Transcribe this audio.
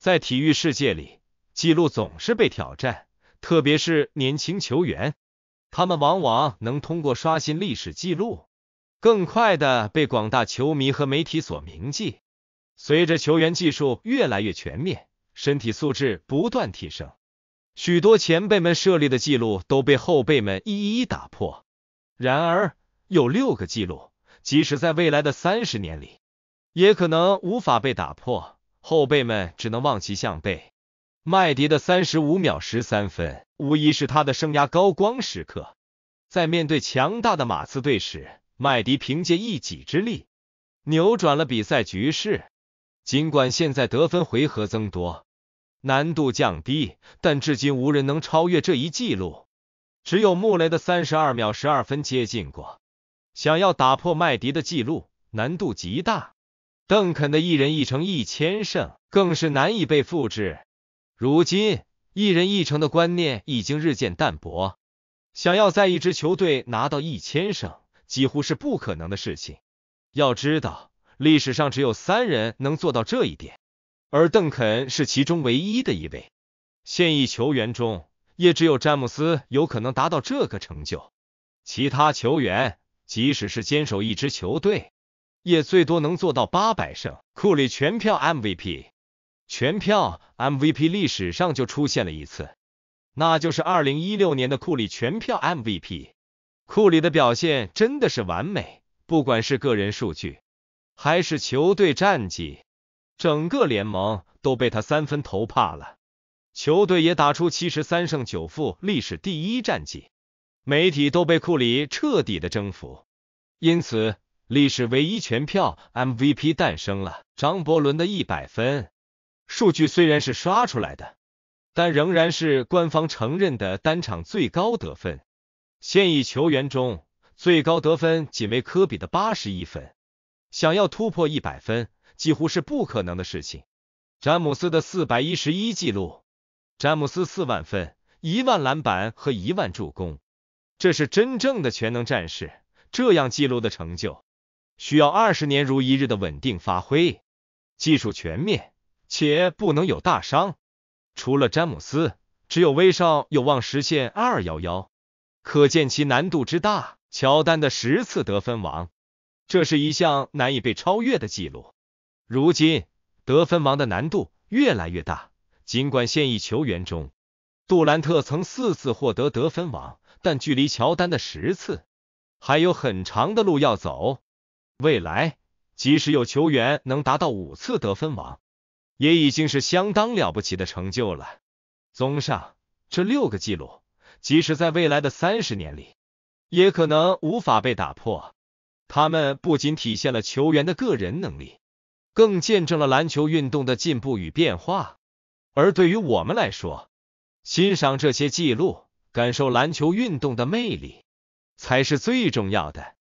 在体育世界里，记录总是被挑战，特别是年轻球员，他们往往能通过刷新历史记录，更快的被广大球迷和媒体所铭记。随着球员技术越来越全面，身体素质不断提升，许多前辈们设立的记录都被后辈们一一打破。然而，有六个记录，即使在未来的三十年里，也可能无法被打破。后辈们只能望其项背。麦迪的三十五秒十三分，无疑是他的生涯高光时刻。在面对强大的马刺队时，麦迪凭借一己之力扭转了比赛局势。尽管现在得分回合增多，难度降低，但至今无人能超越这一记录。只有穆雷的三十二秒十二分接近过。想要打破麦迪的记录，难度极大。邓肯的一人一城一千胜更是难以被复制。如今，一人一城的观念已经日渐淡薄，想要在一支球队拿到一千胜几乎是不可能的事情。要知道，历史上只有三人能做到这一点，而邓肯是其中唯一的一位。现役球员中，也只有詹姆斯有可能达到这个成就。其他球员，即使是坚守一支球队。也最多能做到八百胜，库里全票 MVP，全票 MVP 历史上就出现了一次，那就是二零一六年的库里全票 MVP。库里的表现真的是完美，不管是个人数据还是球队战绩，整个联盟都被他三分投怕了，球队也打出七十三胜九负历史第一战绩，媒体都被库里彻底的征服，因此。历史唯一全票 MVP 诞生了，张伯伦的一百分数据虽然是刷出来的，但仍然是官方承认的单场最高得分。现役球员中最高得分仅为科比的八十一分，想要突破一百分几乎是不可能的事情。詹姆斯的四百一十一记录，詹姆斯四万分、一万篮板和一万助攻，这是真正的全能战士。这样记录的成就。需要二十年如一日的稳定发挥，技术全面且不能有大伤。除了詹姆斯，只有威少有望实现二幺幺，可见其难度之大。乔丹的十次得分王，这是一项难以被超越的记录。如今得分王的难度越来越大，尽管现役球员中杜兰特曾四次获得得分王，但距离乔丹的十次还有很长的路要走。未来，即使有球员能达到五次得分王，也已经是相当了不起的成就了。综上，这六个记录，即使在未来的三十年里，也可能无法被打破。他们不仅体现了球员的个人能力，更见证了篮球运动的进步与变化。而对于我们来说，欣赏这些记录，感受篮球运动的魅力，才是最重要的。